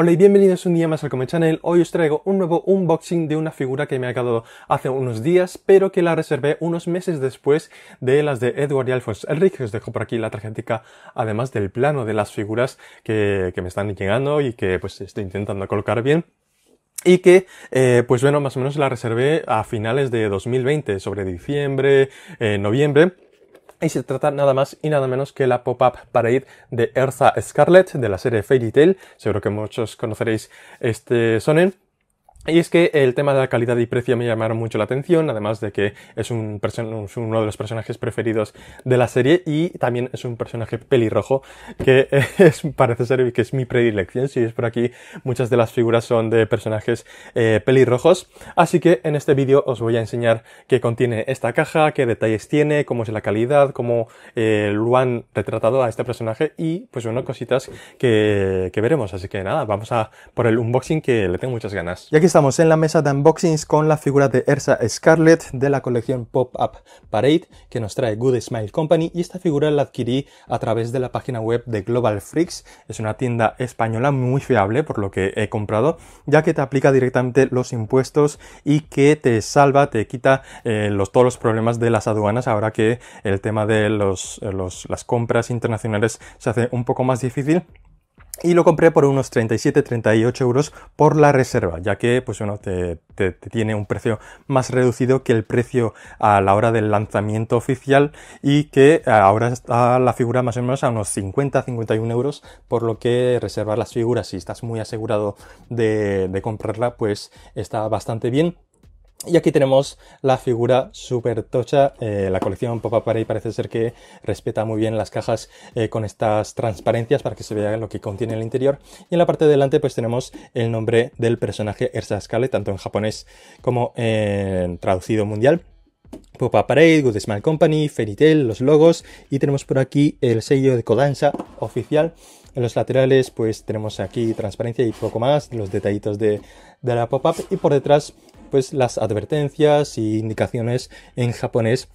Hola y bienvenidos un día más al Come Channel. Hoy os traigo un nuevo unboxing de una figura que me ha quedado hace unos días, pero que la reservé unos meses después de las de Edward y Alphonse Elric. Os dejo por aquí la tarjetica, además del plano de las figuras que, me están llegando y que pues estoy intentando colocar bien y que, eh, pues bueno, más o menos la reservé a finales de 2020, sobre diciembre, eh, noviembre. Y se trata nada más y nada menos que la pop-up parade de Erza Scarlet de la serie Fairy Tail. Seguro que muchos conoceréis este sonen, y es que el tema de la calidad y precio me llamaron mucho la atención, además de que es, uno de los personajes preferidos de la serie y también es un personaje pelirrojo que parece ser que es mi predilección. Si es por aquí, muchas de las figuras son de personajes eh, pelirrojos. Así que en este vídeo os voy a enseñar qué contiene esta caja, qué detalles tiene, cómo es la calidad, cómo eh, lo han retratado a este personaje y pues bueno, cositas que, que veremos. Así que nada, vamos a por el unboxing que le tengo muchas ganas. Y aquí está Estamos en la mesa de unboxings con la figura de Ersa Scarlett de la colección Pop-Up Parade que nos trae Good Smile Company y esta figura la adquirí a través de la página web de Global Freaks. Es una tienda española muy fiable por lo que he comprado ya que te aplica directamente los impuestos y que te salva, te quita eh, todos los problemas de las aduanas ahora que el tema de las compras internacionales se hace un poco más difícil y lo compré por unos 37-38 euros por la reserva, ya que pues bueno, te, te, tiene un precio más reducido que el precio a la hora del lanzamiento oficial y que ahora está la figura más o menos a unos 50-51 euros, por lo que reservar las figuras si estás muy asegurado de, de comprarla pues está bastante bien y aquí tenemos la figura super tocha. Eh, la colección Pop Up Parade parece ser que respeta muy bien las cajas eh, con estas transparencias para que se vea lo que contiene el interior. Y en la parte de delante pues tenemos el nombre del personaje Ersa Scale, tanto en japonés como en traducido mundial. Pop Up Parade, Good Smile Company, Fairy Tail, los logos y tenemos por aquí el sello de Kodansha oficial. En los laterales pues tenemos aquí transparencia y poco más, los detallitos de, de la pop-up y por detrás pues las advertencias e indicaciones en japonés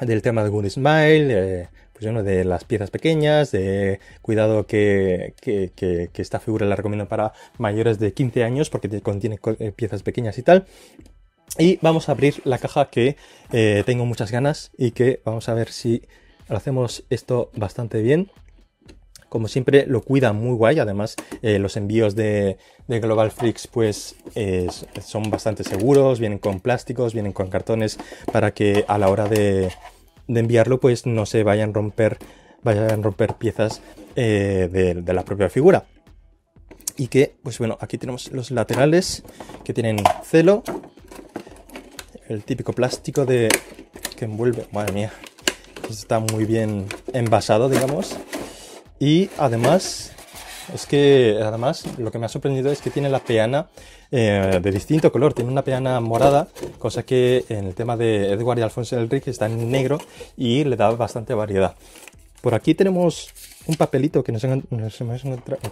del tema de Good Smile, eh, pues bueno, de las piezas pequeñas, de cuidado que, esta figura la recomiendo para mayores de 15 años porque contiene eh, piezas pequeñas y tal. Y vamos a abrir la caja que eh, tengo muchas ganas y que vamos a ver si hacemos esto bastante bien como siempre lo cuida muy guay, además eh, los envíos de, Global Freaks pues son bastante seguros, vienen con plásticos, vienen con cartones para que a la hora de, enviarlo pues no se vayan a romper, vayan a romper piezas eh, de, la propia figura. Y que, pues bueno, aquí tenemos los laterales que tienen celo, el típico plástico de que envuelve, madre mía, está muy bien envasado, digamos. Y además, es que además lo que me ha sorprendido es que tiene la peana eh, de distinto color. Tiene una peana morada, cosa que en el tema de Edward y Alfonso Enrique está en negro y le da bastante variedad. Por aquí tenemos un papelito que nos,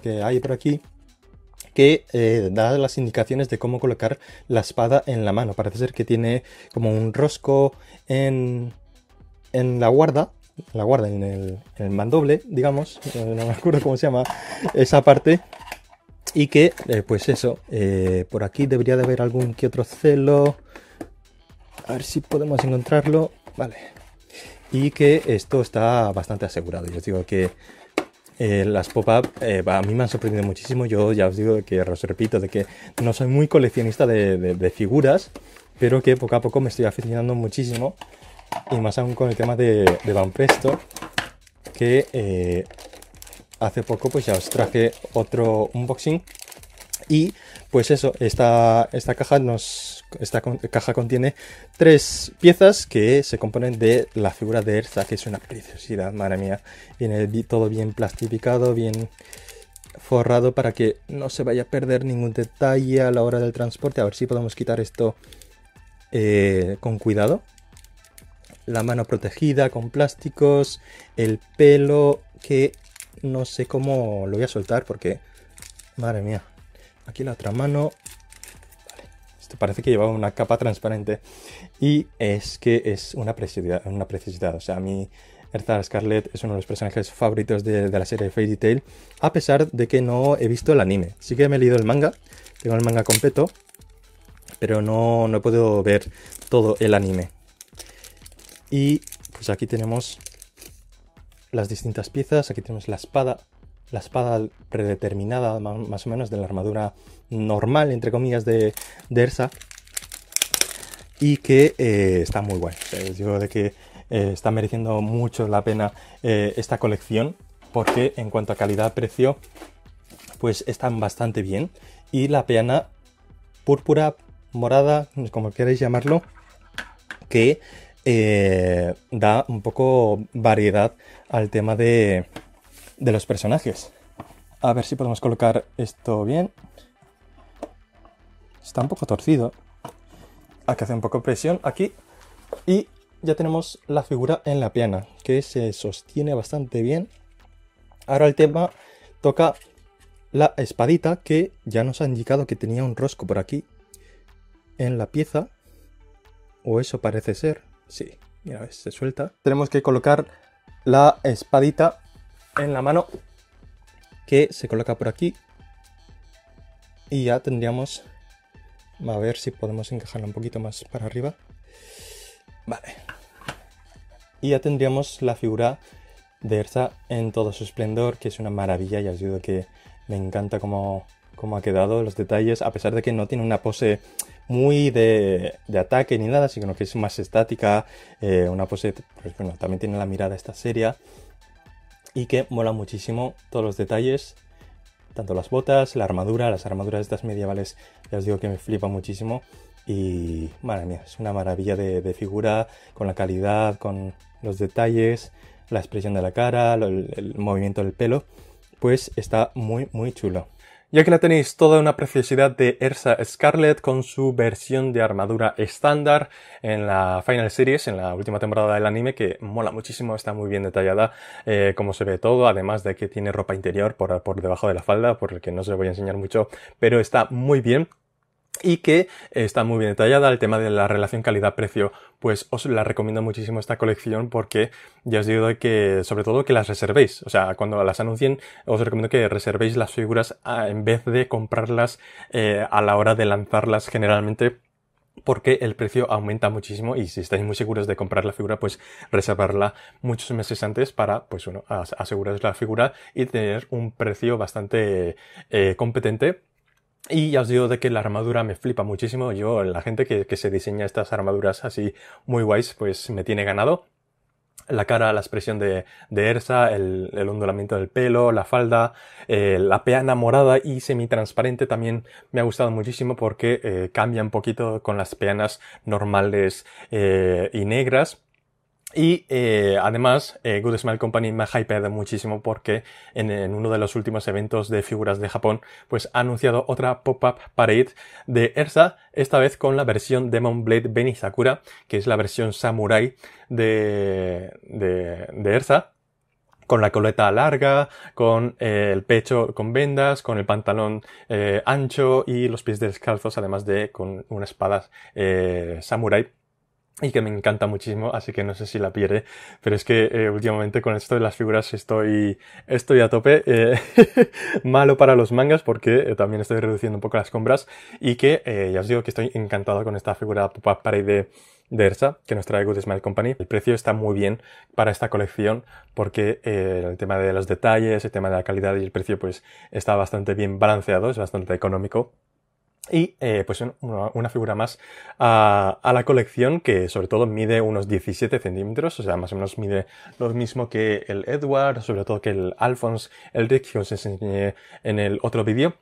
que hay por aquí que eh, da las indicaciones de cómo colocar la espada en la mano. Parece ser que tiene como un rosco en, en la guarda la guarda en el, mandoble, digamos, no me acuerdo cómo se llama esa parte, y que, eh, pues eso, eh, por aquí debería de haber algún que otro celo, a ver si podemos encontrarlo, vale, y que esto está bastante asegurado, yo os digo que eh, las pop-up a mí me han sorprendido muchísimo. Yo ya os digo que os repito de que no soy muy coleccionista de, figuras, pero que poco a poco me estoy aficionando muchísimo y más aún con el tema de, de Van que eh, hace poco pues ya os traje otro unboxing y pues eso, esta, esta caja nos esta caja contiene tres piezas que se componen de la figura de Erza, que es una preciosidad, madre mía. Viene todo bien plastificado, bien forrado para que no se vaya a perder ningún detalle a la hora del transporte. A ver si podemos quitar esto eh, con cuidado la mano protegida con plásticos, el pelo que no sé cómo lo voy a soltar porque, madre mía, aquí la otra mano, vale, esto parece que lleva una capa transparente y es que es una precisidad, una o sea, a mí Erza Scarlett es uno de los personajes favoritos de, la serie Fairy Tail, a pesar de que no he visto el anime, sí que me he leído el manga, tengo el manga completo, pero no, no puedo ver todo el anime. Y pues aquí tenemos las distintas piezas. Aquí tenemos la espada, la espada predeterminada más o menos de la armadura normal, entre comillas, de, Ersa. Y que eh, está muy buena Les digo de que eh, está mereciendo mucho la pena eh, esta colección porque en cuanto a calidad-precio, pues están bastante bien. Y la peana púrpura, morada, como queréis llamarlo, que eh, da un poco variedad al tema de, de los personajes. A ver si podemos colocar esto bien. Está un poco torcido. Hay que hacer un poco de presión aquí. Y ya tenemos la figura en la piana, que se sostiene bastante bien. Ahora el tema toca la espadita, que ya nos ha indicado que tenía un rosco por aquí en la pieza. O eso parece ser. Sí, mira, se suelta. Tenemos que colocar la espadita en la mano que se coloca por aquí. Y ya tendríamos... A ver si podemos encajarla un poquito más para arriba. Vale. Y ya tendríamos la figura de Erza en todo su esplendor, que es una maravilla. y os digo que me encanta cómo cómo ha quedado, los detalles, a pesar de que no tiene una pose muy de, ataque ni nada, sino que es más estática, eh, una pose, pues bueno, también tiene la mirada esta seria y que mola muchísimo todos los detalles, tanto las botas, la armadura, las armaduras estas medievales, ya os digo que me flipa muchísimo y madre mía, es una maravilla de, figura, con la calidad, con los detalles, la expresión de la cara, el movimiento del pelo, pues está muy, muy chulo ya que la tenéis toda una preciosidad de Ersa Scarlet con su versión de armadura estándar en la Final Series, en la última temporada del anime, que mola muchísimo, está muy bien detallada eh, como se ve todo, además de que tiene ropa interior por, debajo de la falda, por el que no se lo voy a enseñar mucho, pero está muy bien y que está muy bien detallada. El tema de la relación calidad-precio, pues os la recomiendo muchísimo esta colección porque ya os digo que, sobre todo, que las reservéis. O sea, cuando las anuncien, os recomiendo que reservéis las figuras ah, en vez de comprarlas eh, a la hora de lanzarlas generalmente porque el precio aumenta muchísimo y si estáis muy seguros de comprar la figura, pues reservarla muchos meses antes para, pues aseguraros la figura y tener un precio bastante eh, competente y ya os digo de que la armadura me flipa muchísimo. Yo, la gente que, se diseña estas armaduras así muy guays, pues me tiene ganado la cara, la expresión de, de Ersa, el, el, ondulamiento del pelo, la falda, eh, la peana morada y semitransparente también me ha gustado muchísimo porque eh, cambia un poquito con las peanas normales eh, y negras. Y eh, además, eh, Good Smile Company me ha hypeado muchísimo porque en, uno de los últimos eventos de figuras de Japón, pues ha anunciado otra pop-up parade de Erza, esta vez con la versión Demon Blade Benizakura, que es la versión samurai de, de, Ersa, con la coleta larga, con eh, el pecho con vendas, con el pantalón ancho y los pies descalzos, además de con una espada samurai y que me encanta muchísimo, así que no sé si la pierde. pero es que eh, últimamente con esto de las figuras estoy, estoy a tope, eh, malo para los mangas porque eh, también estoy reduciendo un poco las compras y que ya os digo que estoy encantado con esta figura pop-up de de Ersa que nos trae Good Smile Company. El precio está muy bien para esta colección porque el tema de los detalles, el tema de la calidad y el precio pues está bastante bien balanceado, es bastante económico y eh, pues una, figura más a, la colección que sobre todo mide unos 17 centímetros, o sea, más o menos mide lo mismo que el Edward, sobre todo que el Alphonse, el que os enseñé en el otro vídeo.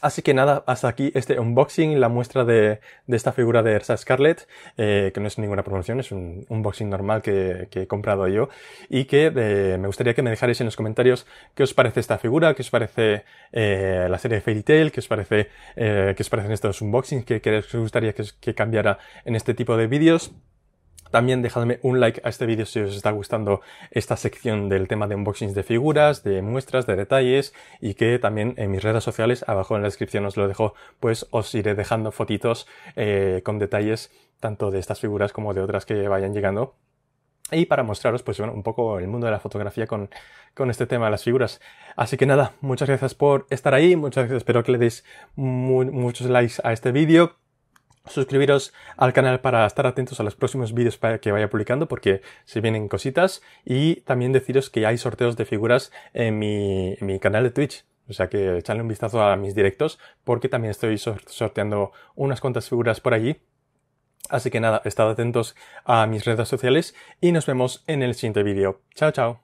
Así que nada, hasta aquí este unboxing, la muestra de, esta figura de Ersa Scarlett, eh, que no es ninguna promoción, es un unboxing normal que, he comprado yo, y que eh, me gustaría que me dejarais en los comentarios qué os parece esta figura, qué os parece eh, la serie de Fairy Tail, qué os parece, qué os parecen estos unboxings, qué, os gustaría que, que cambiara en este tipo de vídeos. También dejadme un like a este vídeo si os está gustando esta sección del tema de unboxings de figuras, de muestras, de detalles y que también en mis redes sociales, abajo en la descripción os lo dejo, pues os iré dejando fotitos eh, con detalles tanto de estas figuras como de otras que vayan llegando y para mostraros pues bueno, un poco el mundo de la fotografía con, este tema de las figuras. Así que nada, muchas gracias por estar ahí, muchas gracias, espero que le deis muchos likes a este vídeo, suscribiros al canal para estar atentos a los próximos vídeos que vaya publicando porque se vienen cositas y también deciros que hay sorteos de figuras en mi, canal de Twitch. O sea que echarle un vistazo a mis directos porque también estoy sorteando unas cuantas figuras por allí. Así que nada, estad atentos a mis redes sociales y nos vemos en el siguiente vídeo. Chao, chao.